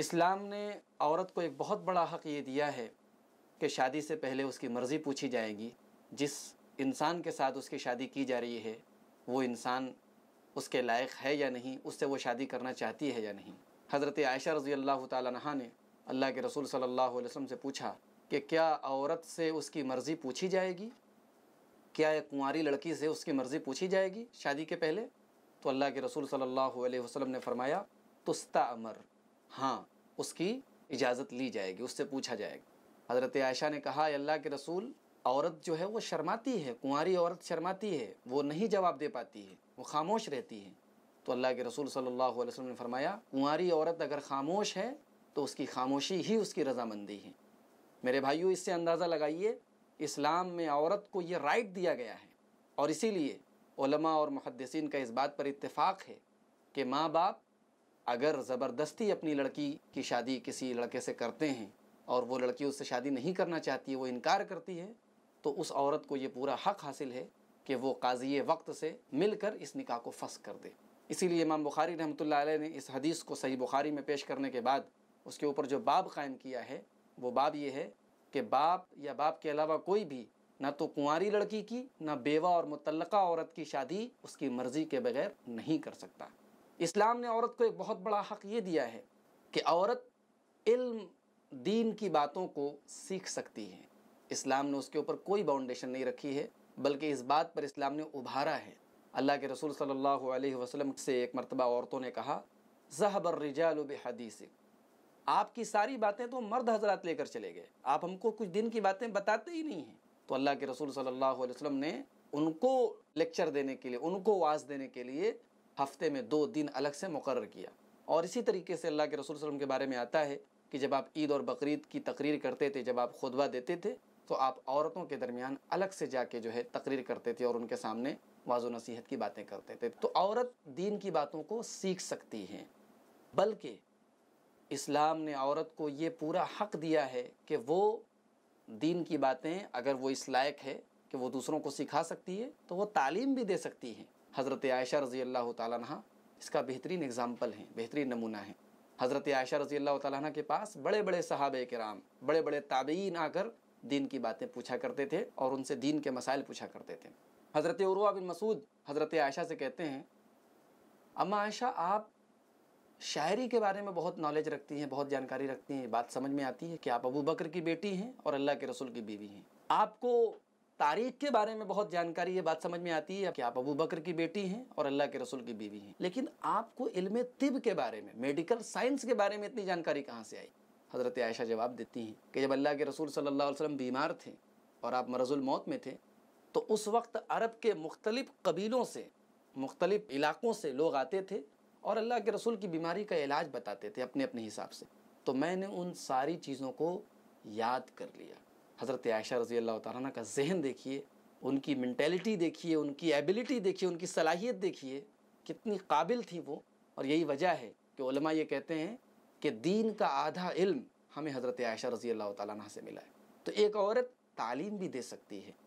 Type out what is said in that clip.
इस्लाम ने औरत को एक बहुत बड़ा हक़ ये दिया है कि शादी से पहले उसकी मर्ज़ी पूछी जाएगी जिस इंसान के साथ उसकी शादी की जा रही है वो इंसान उसके लायक है या नहीं उससे वो शादी करना चाहती है या नहीं हज़रत आयशा रज़ी अल्लाह तहा ने अल्लाह के रसूल सल्लल्लाहु अलैहि वसल्लम से पूछा कि क्या औरत से उसकी मर्ज़ी पूछी जाएगी क्या एक कुंवारी लड़की से उसकी मर्ज़ी पूछी जाएगी शादी के पहले तो अल्लाह के रसूल सल्लल्लाहु अलैहि वसल्लम ने फरमाया तुस्ता अमर हाँ उसकी इजाज़त ली जाएगी उससे पूछा जाएगा हज़रत आयशा ने कहा अल्लाह के रसूल औरत जो है वो शर्माती है कुंवारी औरत शर्माती है वो नहीं जवाब दे पाती है वो खामोश रहती है तो अल्लाह के रसूल सल्लल्लाहु अलैहि वसल्लम ने फरमाया कुंवारी औरत अगर खामोश है तो उसकी खामोशी ही उसकी रजामंदी है मेरे भाइयों इससे अंदाज़ा लगाइए इस्लाम में औरत को ये राइट दिया गया है और इसीलिए और मुहदसिन का इस बात पर इत्तेफाक है कि माँ बाप अगर ज़बरदस्ती अपनी लड़की की शादी किसी लड़के से करते हैं और वो लड़की उससे शादी नहीं करना चाहती है वो इनकार करती है तो उस औरत को ये पूरा हक़ हासिल है कि वो काजी वक्त से मिलकर इस निकाह को फंस कर दे इसीलिए इमाम बुखारी रहमत ने इस हदीस को सही बुखारी में पेश करने के बाद उसके ऊपर जो बाब कायम किया है वो बाब ये है कि बाप या बाप के अलावा कोई भी ना तो कुंवारी लड़की की ना बेवा और मुतलका औरत की शादी उसकी मर्ज़ी के बगैर नहीं कर सकता इस्लाम ने औरत को एक बहुत बड़ा हक़ ये दिया है कि औरत इल्म दीन की बातों को सीख सकती है इस्लाम ने उसके ऊपर कोई बाउंडेशन नहीं रखी है बल्कि इस बात पर इस्लाम ने उभारा है अल्लाह के रसूल सल्लल्लाहु अलैहि वसल्लम से एक मरतबा औरतों ने कहा जहबर रिजाल हदीस आपकी सारी बातें तो मर्द हजरात लेकर चले गए आप हमको कुछ दिन की बातें बताते ही नहीं हैं तो अल्लाह के रसूल सल्लल्लाहु अलैहि वसल्लम ने उनको लेक्चर देने के लिए उनको वाज देने के लिए हफ्ते में दो दिन अलग से मुकर किया और इसी तरीके से अल्लाह के रसूल वसलम के बारे में आता है कि जब आप ईद और बकरीद की तकरीर करते थे जब आप खुतबा देते थे तो आप औरतों के दरमियान अलग से जाके जो है तकरीर करते थे और उनके सामने वाजो नसीहत की बातें करते थे तो औरत दीन की बातों को सीख सकती हैं बल्कि इस्लाम ने औरत को ये पूरा हक दिया है कि वो दीन की बातें अगर वो इस लायक है कि वो दूसरों को सिखा सकती है तो वो तालीम भी दे सकती हैं हज़रत आयशा रज़ी अल्लाह तह इसका बेहतरीन एग्ज़ाम्पल हैं बेहतरीन नमूना है हज़रत आयशा रज़ी अल्लाह तह के पास बड़े बड़े साहब कराम बड़े बड़े ताबेन आकर दीन की बातें पूछा करते थे और उनसे दीन के मसाइल पूछा करते थे हज़रत उर्वा बिन मसूद हज़रत आयशा से कहते हैं अम्मा आयशा आप शायरी के बारे में बहुत नॉलेज रखती हैं बहुत जानकारी रखती हैं बात समझ में आती है कि आप अबू बकर की बेटी हैं और अल्लाह के रसूल की बीवी हैं आपको तारीख के बारे में बहुत जानकारी ये बात समझ में आती है कि आप अबू बकर की बेटी हैं और अल्लाह के रसूल की बीवी हैं लेकिन आपको इल्म तिब के बारे में मेडिकल साइंस के बारे में इतनी जानकारी कहाँ से आई हज़रत आयशा जवाब देती हैं कि जब अल्लाह के रसूल सल्ला अलैहि बीमार थे और आप मरजुल मौत में थे तो उस वक्त अरब के मुख्तलिफ़ कबीलों से मुख्तलिफ़ इलाक़ों से लोग आते थे और अल्लाह के रसूल की बीमारी का इलाज बताते थे अपने अपने हिसाब से तो मैंने उन सारी चीज़ों को याद कर लिया हज़रत आयशा रज़ी अल्लाह का जहन देखिए उनकी मैंटेलिटी देखिए उनकी एबिलिटी देखिए उनकी सलाहियत देखिए कितनी काबिल थी वो और यही वजह है कि उलमा ये कहते हैं कि दीन का आधा इल्म हमें हज़रत आयशा रज़ी अल्लाह तारा से मिला है तो एक औरत तालीम भी दे सकती है